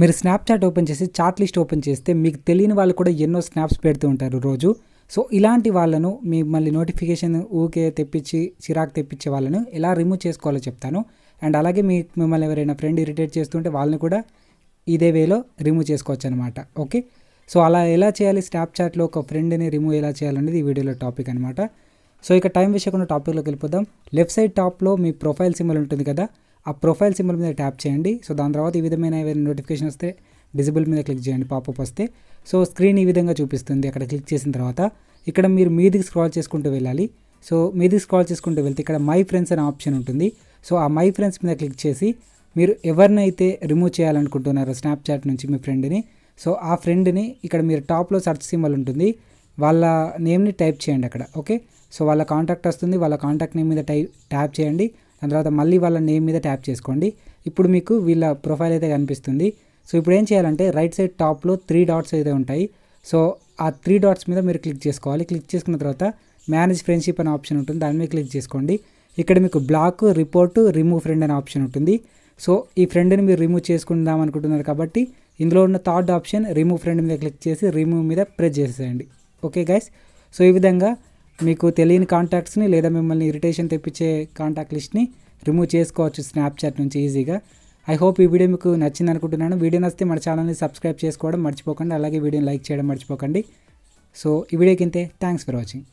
మీరు Snapchat open చేసి chat list open చేస్తే మీకు తెలియని వాళ్ళు కూడా ఎన్నో స్నాప్స్ పెడుతూ ఉంటారు రోజు సో ఇలాంటి వాళ్ళను మీ మళ్ళీ నోటిఫికేషన్ ఊకే తెప్పించి చిరాకు తెప్పించే వాళ్ళను ఎలా రిమూవ్ చేసుకోవాలో చెప్తాను అండ్ అలాగే మీ మిమ్మల్ని ఎవరైనా ఫ్రెండ్ ఇరిటేట్ చేస్తుంటే వాళ్ళని కూడా ఇదే వేలో రిమూవ్ చేసుకోవచ్చు అనమాట ఓకే సో అలా ఎలా చేయాలి స్నాప్చాట్లో ఒక ఫ్రెండ్ని రిమూవ్ ఎలా చేయాలనేది ఈ వీడియోలో టాపిక్ అనమాట సో ఇక టైం వేసకుండా టాపిక్లోకి వెళ్ళిపోదాం లెఫ్ట్ సైడ్ టాప్లో మీ ప్రొఫైల్ సింబల్ ఉంటుంది కదా ఆ ప్రొఫైల్ సింబల్ మీద ట్యాప్ చేయండి సో దాని తర్వాత ఈ విధమైన నోటిఫికేషన్ వస్తే డిజిబుల్ మీద క్లిక్ చేయండి పాపప్ వస్తే సో స్క్రీన్ ఈ విధంగా చూపిస్తుంది అక్కడ క్లిక్ చేసిన తర్వాత ఇక్కడ మీరు మీదికి స్క్రాల్ చేసుకుంటూ వెళ్ళాలి సో మీదికి స్క్రాల్ చేసుకుంటూ వెళ్తే ఇక్కడ మై ఫ్రెండ్స్ అనే ఆప్షన్ ఉంటుంది సో ఆ మై ఫ్రెండ్స్ మీద క్లిక్ చేసి మీరు ఎవరినైతే రిమూవ్ చేయాలనుకుంటున్నారో స్నాప్చాట్ నుంచి మీ ఫ్రెండ్ని సో ఆ ఫ్రెండ్ని ఇక్కడ మీరు టాప్లో సర్చ్ సింబల్ ఉంటుంది వాళ్ళ నేమ్ని టైప్ చేయండి అక్కడ ఓకే సో వాళ్ళ కాంటాక్ట్ వస్తుంది వాళ్ళ కాంటాక్ట్ నేమ్ మీద టైప్ ట్యాప్ చేయండి దాని తర్వాత మళ్ళీ వాళ్ళ నేమ్ మీద ట్యాప్ చేసుకోండి ఇప్పుడు మీకు వీళ్ళ ప్రొఫైల్ అయితే కనిపిస్తుంది సో ఇప్పుడు ఏం చేయాలంటే రైట్ సైడ్ టాప్లో త్రీ డాట్స్ అయితే ఉంటాయి సో ఆ త్రీ డాట్స్ మీద మీరు క్లిక్ చేసుకోవాలి క్లిక్ చేసుకున్న తర్వాత మేనేజ్ ఫ్రెండ్షిప్ అనే ఆప్షన్ ఉంటుంది దాని మీద క్లిక్ చేసుకోండి ఇక్కడ మీకు బ్లాక్ రిపోర్ట్ రిమూవ్ ఫ్రెండ్ అనే ఆప్షన్ ఉంటుంది సో ఈ ఫ్రెండ్ని మీరు రిమూవ్ చేసుకుందాం అనుకుంటున్నారు కాబట్టి ఇందులో ఉన్న థర్డ్ ఆప్షన్ రిమూవ్ ఫ్రెండ్ మీద క్లిక్ చేసి రిమూవ్ మీద ప్రెస్ చేసేయండి ఓకే గైస్ సో ఈ విధంగా మీకు తెలియని కాంటాక్ట్స్ని లేదా మిమ్మల్ని ఇరిటేషన్ తెప్పించే కాంటాక్ట్ లిస్ట్ని రిమూవ్ చేసుకోవచ్చు స్నాప్చాట్ నుంచి ఈజీగా ఐ హోప్ ఈ వీడియో మీకు నచ్చింది అనుకుంటున్నాను వీడియో నచ్చితే మన ఛానల్ని సబ్స్క్రైబ్ చేసుకోవడం మర్చిపోకండి అలాగే వీడియోని లైక్ చేయడం మర్చిపోకండి సో ఈ వీడియోకి ఇంతే థ్యాంక్స్ ఫర్ వాచింగ్